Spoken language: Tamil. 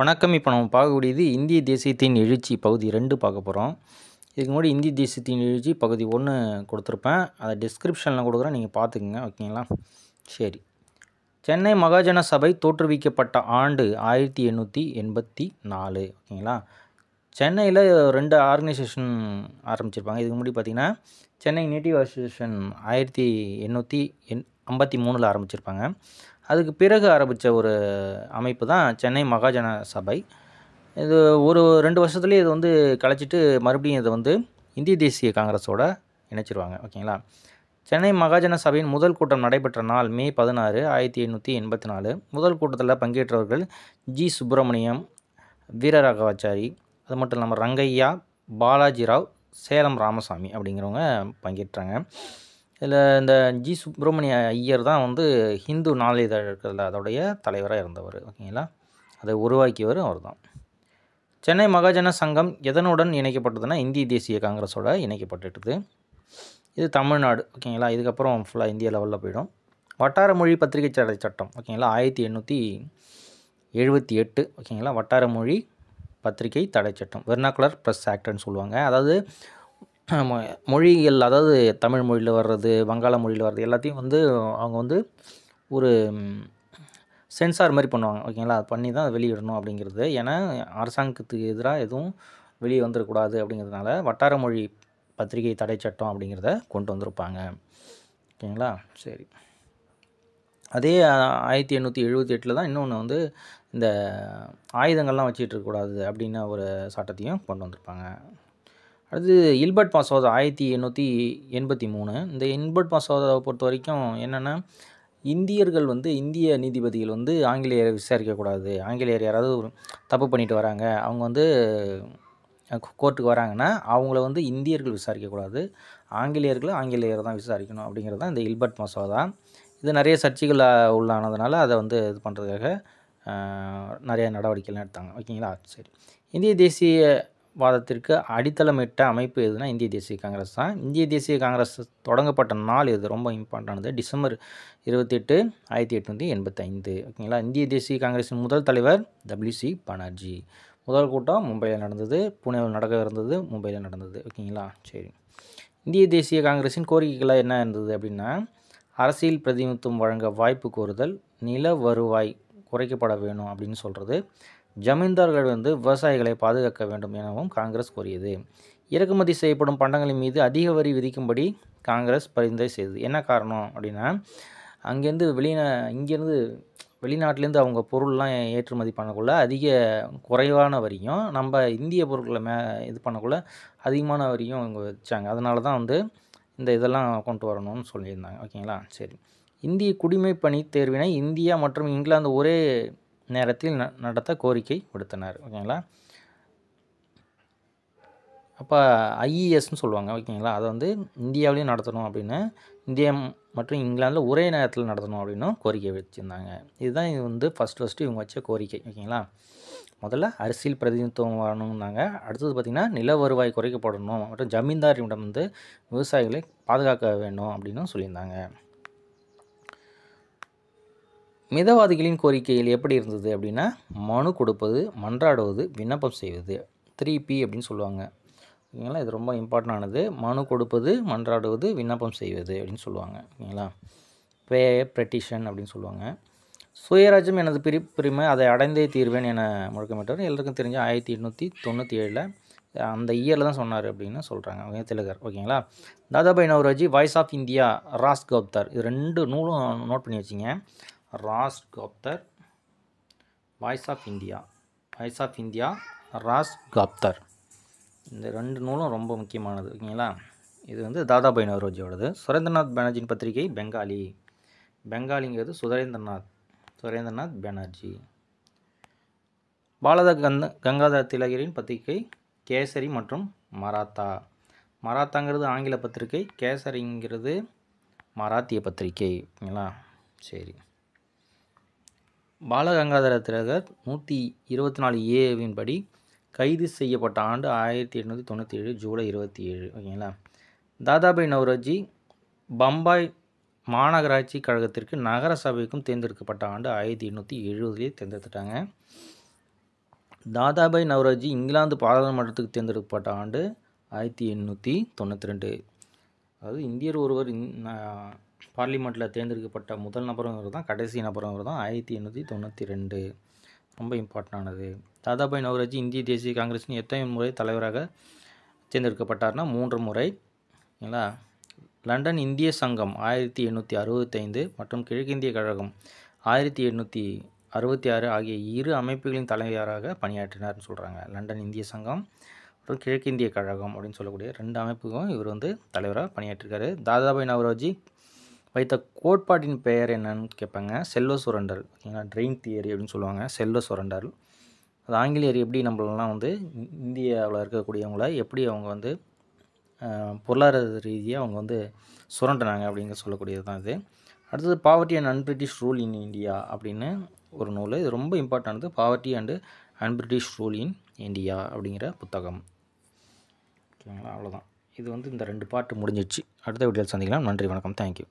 வணக்கம் இப்போ நம்ம பார்க்கக்கூடியது இந்திய தேசியத்தின் எழுச்சி பகுதி ரெண்டு பார்க்க போகிறோம் இதுக்கு முன்னாடி இந்திய தேசியத்தின் எழுச்சி பகுதி ஒன்று கொடுத்துருப்பேன் அதை டிஸ்கிரிப்ஷனில் கொடுக்குறேன் நீங்கள் பார்த்துக்குங்க ஓகேங்களா சரி சென்னை மகாஜன சபை தோற்றுவிக்கப்பட்ட ஆண்டு ஆயிரத்தி எண்ணூற்றி எண்பத்தி நாலு ஓகேங்களா சென்னையில் ரெண்டு ஆர்கனைசேஷன் ஆரம்பிச்சிருப்பாங்க இதுக்கு முன்னாடி பார்த்திங்கன்னா சென்னை நேட்டிவ் அசோசியேஷன் ஆயிரத்தி எண்ணூற்றி எண் ஐம்பத்தி மூணில் ஆரம்பிச்சிருப்பாங்க அதுக்கு பிறகு ஆரம்பித்த ஒரு அமைப்பு தான் சென்னை மகாஜன சபை இது ஒரு ரெண்டு வருஷத்துலேயே இது வந்து கலைச்சிட்டு மறுபடியும் இதை வந்து இந்திய தேசிய காங்கிரஸோட இணைச்சிருவாங்க ஓகேங்களா சென்னை மகாஜன சபையின் முதல் கூட்டம் நடைபெற்ற நாள் மே பதினாறு ஆயிரத்தி எண்ணூற்றி எண்பத்தி நாலு முதல் கூட்டத்தில் பங்கேற்றவர்கள் ஜி சுப்பிரமணியம் வீரராகவாச்சாரி அது மட்டும் இல்லாமல் ரங்கையா பாலாஜி ராவ் சேலம் ராமசாமி அப்படிங்கிறவங்க பங்கேற்றாங்க இதில் இந்த ஜி சுப்பிரமணிய ஐயர் தான் வந்து ஹிந்து நாளிதழ்கள் அதோடைய தலைவராக இருந்தவர் ஓகேங்களா அதை உருவாக்கியவர் அவர் தான் சென்னை மகாஜன சங்கம் எதனுடன் இணைக்கப்பட்டதுன்னா இந்திய தேசிய காங்கிரஸோட இணைக்கப்பட்டுட்டுது இது தமிழ்நாடு ஓகேங்களா இதுக்கப்புறம் ஃபுல்லாக இந்திய லெவலில் போயிடும் வட்டார மொழி பத்திரிகை சட்ட சட்டம் ஓகேங்களா ஆயிரத்தி எண்ணூற்றி எழுபத்தி எட்டு ஓகேங்களா வட்டார மொழி பத்திரிகை தடை சட்டம் வெர்னாக்குலர் ப்ரெஸ் ஆக்ட்னு சொல்லுவாங்க அதாவது மொழிகள் அதாவது தமிழ் மொழியில் வர்றது வங்காள மொழியில் வர்றது எல்லாத்தையும் வந்து அவங்க வந்து ஒரு சென்சார் மாதிரி பண்ணுவாங்க ஓகேங்களா அது பண்ணி தான் வெளியிடணும் அப்படிங்கிறது ஏன்னா அரசாங்கத்துக்கு எதிராக எதுவும் வெளியே வந்துடக்கூடாது அப்படிங்கிறதுனால வட்டார மொழி பத்திரிகை தடை சட்டம் அப்படிங்கிறத கொண்டு வந்திருப்பாங்க ஓகேங்களா சரி அதே ஆயிரத்தி எண்ணூற்றி எழுபத்தி எட்டில் தான் இன்னொன்று வந்து இந்த ஆயுதங்கள்லாம் வச்சுட்டு இருக்கக்கூடாது அப்படின்னு ஒரு சட்டத்தையும் கொண்டு வந்திருப்பாங்க அடுத்து இல்பர்ட் மசோதா ஆயிரத்தி எண்ணூற்றி எண்பத்தி மூணு இந்த இல்பர்ட் மசோதாவை பொறுத்த வரைக்கும் என்னென்னா இந்தியர்கள் வந்து இந்திய நீதிபதிகள் வந்து ஆங்கிலேயரை விசாரிக்கக்கூடாது ஆங்கிலேயர் யாராவது ஒரு தப்பு பண்ணிட்டு வராங்க அவங்க வந்து கோர்ட்டுக்கு வராங்கன்னா அவங்கள வந்து இந்தியர்கள் விசாரிக்கக்கூடாது ஆங்கிலேயர்களும் ஆங்கிலேயர் தான் விசாரிக்கணும் அப்படிங்கிறது தான் இந்த இல்பர்ட் மசோதா இது நிறைய சர்ச்சைகள் உள்ளானதுனால அதை வந்து இது பண்ணுறதுக்காக நிறைய நடவடிக்கைலாம் எடுத்தாங்க ஓகேங்களா சரி இந்திய தேசிய வாதத்திற்கு அடித்தளமிட்ட அமைப்பு எதுனா இந்திய தேசிய காங்கிரஸ் தான் இந்திய தேசிய காங்கிரஸ் தொடங்கப்பட்ட நாள் இது ரொம்ப இம்பார்ட்டானது டிசம்பர் இருபத்தி எட்டு ஆயிரத்தி எட்நூற்றி எண்பத்தைந்து ஓகேங்களா இந்திய தேசிய காங்கிரஸின் முதல் தலைவர் டபிள்யூசி பானர்ஜி முதல் கூட்டம் மும்பையில் நடந்தது புனேவில் நடக்க இருந்தது மும்பையில் நடந்தது ஓகேங்களா சரி இந்திய தேசிய காங்கிரஸின் கோரிக்கைகளாக என்ன இருந்தது அப்படின்னா அரசியல் பிரதிநிதித்துவம் வழங்க வாய்ப்பு கோருதல் நில வருவாய் குறைக்கப்பட வேணும் அப்படின்னு சொல்கிறது ஜமீன்தார்கள் வந்து விவசாயிகளை பாதுகாக்க வேண்டும் எனவும் காங்கிரஸ் கூறியது இறக்குமதி செய்யப்படும் பண்டங்களின் மீது அதிக வரி விதிக்கும்படி காங்கிரஸ் பரிந்துரை செய்தது என்ன காரணம் அப்படின்னா அங்கேருந்து வெளிநா இங்கேருந்து வெளிநாட்டிலேருந்து அவங்க பொருள்லாம் ஏற்றுமதி பண்ணக்குள்ள அதிக குறைவான வரியும் நம்ம இந்திய பொருட்களை மே இது பண்ணக்குள்ள அதிகமான வரியும் அவங்க வச்சாங்க அதனால தான் வந்து இந்த இதெல்லாம் கொண்டு வரணும்னு சொல்லியிருந்தாங்க ஓகேங்களா சரி இந்திய குடிமைப்பணி தேர்வினை இந்தியா மற்றும் இங்கிலாந்து ஒரே நேரத்தில் நடத்த கோரிக்கை விடுத்தனர் ஓகேங்களா அப்போ ஐஇஎஸ்ன்னு e சொல்லுவாங்க ஓகேங்களா அதை வந்து இந்தியாவிலையும் நடத்தணும் அப்படின்னு இந்தியா மற்றும் இங்கிலாந்தில் ஒரே நேரத்தில் நடத்தணும் அப்படின்னும் கோரிக்கை வச்சுருந்தாங்க இதுதான் இது வந்து ஃபஸ்ட் ஃபஸ்ட்டு இவங்க வச்ச கோரிக்கை ஓகேங்களா முதல்ல அரசியல் பிரதிநிதித்துவம் வரணும்னாங்க அடுத்தது பார்த்திங்கன்னா நில வருவாய் குறைக்கப்படணும் மற்றும் ஜமீன்தாரிடம் வந்து விவசாயிகளை பாதுகாக்க வேண்டும் அப்படின்னு சொல்லியிருந்தாங்க மிதவாதிகளின் கோரிக்கையில் எப்படி இருந்தது அப்படின்னா மனு கொடுப்பது மன்றாடுவது விண்ணப்பம் செய்வது த்ரீ பி அப்படின்னு சொல்லுவாங்க ஓகேங்களா இது ரொம்ப இம்பார்ட்டண்டானது மனு கொடுப்பது மன்றாடுவது விண்ணப்பம் செய்வது அப்படின்னு சொல்லுவாங்க ஓகேங்களா பே பெட்டிஷன் அப்படின்னு சொல்லுவாங்க சுயராஜ்யம் எனது பிரி பிரிமை அதை அடைந்தே தீர்வேன் என முழக்கமிட்டார் எல்லாருக்கும் தெரிஞ்ச ஆயிரத்தி எட்நூற்றி தொண்ணூற்றி ஏழில் அந்த இயரில் தான் சொன்னார் அப்படின்னு சொல்கிறாங்க அவங்க திலகர் ஓகேங்களா Dadabhai Naoroji voice of India Rast Goftar இது ரெண்டு நூலும் நோட் பண்ணி வச்சிங்க Rast Goftar voice of India voice of India Rast Goftar இந்த ரெண்டு நூலும் ரொம்ப முக்கியமானது ஓகேங்களா இது வந்து தாதாபாய் நவரோஜியோடது சுரேந்திரநாத் பானர்ஜியின் பத்திரிகை பெங்காலி பெங்காலிங்கிறது சுரேந்திரநாத் சுரேந்திரநாத் பானர்ஜி பாலத கந்த கங்காதர திலகரின் பத்திரிகை கேசரி மற்றும் மராத்தா மராத்தாங்கிறது ஆங்கில பத்திரிகை கேசரிங்கிறது மராத்திய பத்திரிகைங்களா சரி பாலகங்காதர திலகர் நூற்றி இருபத்தி நாலு ஏவின் படி கைது செய்யப்பட்ட ஆண்டு ஆயிரத்தி எட்நூற்றி தொண்ணூற்றி ஏழு ஜூலை இருபத்தி ஏழு ஓகேங்களா தாதாபாய் நவ்ரோஜி பம்பாய் மாநகராட்சி கழகத்திற்கு நகர சபைக்கும் தேர்ந்தெடுக்கப்பட்ட ஆண்டு ஆயிரத்தி எண்ணூற்றி எழுபதுலேயே தேர்ந்தெடுத்துட்டாங்க தாதாபாய் நவராஜி இங்கிலாந்து பாராளுமன்றத்துக்கு தேர்ந்தெடுக்கப்பட்ட ஆண்டு ஆயிரத்தி எண்ணூற்றி தொண்ணூற்றி ரெண்டு அதாவது இந்தியர் ஒருவர் பார்லிமெண்ட்டில் தேர்ந்தெடுக்கப்பட்ட முதல் நபரும் தான் கடைசி நபரும் தான் ஆயிரத்தி எண்ணூற்றி தொண்ணூற்றி ரெண்டு ரொம்ப இம்பார்ட்டண்டானது தாதாபாய் நவராஜி இந்திய தேசிய காங்கிரஸின் எத்தனை முறை தலைவராக தேர்ந்தெடுக்கப்பட்டார்னா மூன்று முறை இல்லைங்களா லண்டன் இந்திய சங்கம் ஆயிரத்தி எண்ணூற்றி அறுபத்தைந்து மற்றும் கிழக்கிந்திய கழகம் ஆயிரத்தி எண்ணூற்றி அறுபத்தி ஆறு ஆகிய இரு அமைப்புகளின் தலைவராக பணியாற்றினார்னு சொல்கிறாங்க லண்டன் இந்திய சங்கம் மற்றும் கிழக்கிந்திய கழகம் அப்படின்னு சொல்லக்கூடிய ரெண்டு அமைப்புக்கும் இவர் வந்து தலைவராக பணியாற்றிருக்காரு தாதாபாய் நவராஜி வைத்த கோட்பாட்டின் பெயர் என்னன்னு கேட்பாங்க செல்வ சுரண்டல் ஏன்னா ட்ரெயின் தியரி அப்படின்னு சொல்லுவாங்க செல்வ சுரண்டல் அது ஆங்கிலேயர் எப்படி நம்மளெல்லாம் வந்து இந்தியாவில் இருக்கக்கூடியவங்கள எப்படி அவங்க வந்து பொருளாதார ரீதியாக அவங்க வந்து சுரண்டினாங்க அப்படிங்கிற சொல்லக்கூடியது தான் இது அடுத்தது poverty and unBritish rule in India அப்படின்னு ஒரு நூல் இது ரொம்ப இம்பார்ட்டானது poverty and unBritish rule in India அப்படிங்கிற புத்தகம் ஓகேங்களா அவ்வளோதான் இது வந்து இந்த ரெண்டு பாட்டு முடிஞ்சிச்சு அடுத்த வீடியோவில் சந்திக்கலாம் நன்றி வணக்கம் தேங்க்யூ